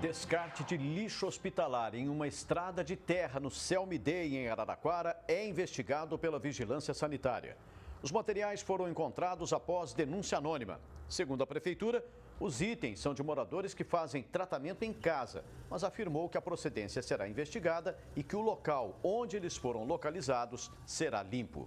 Descarte de lixo hospitalar em uma estrada de terra no Selmidei, em Araraquara, é investigado pela Vigilância Sanitária. Os materiais foram encontrados após denúncia anônima. Segundo a Prefeitura, os itens são de moradores que fazem tratamento em casa, mas afirmou que a procedência será investigada e que o local onde eles foram localizados será limpo.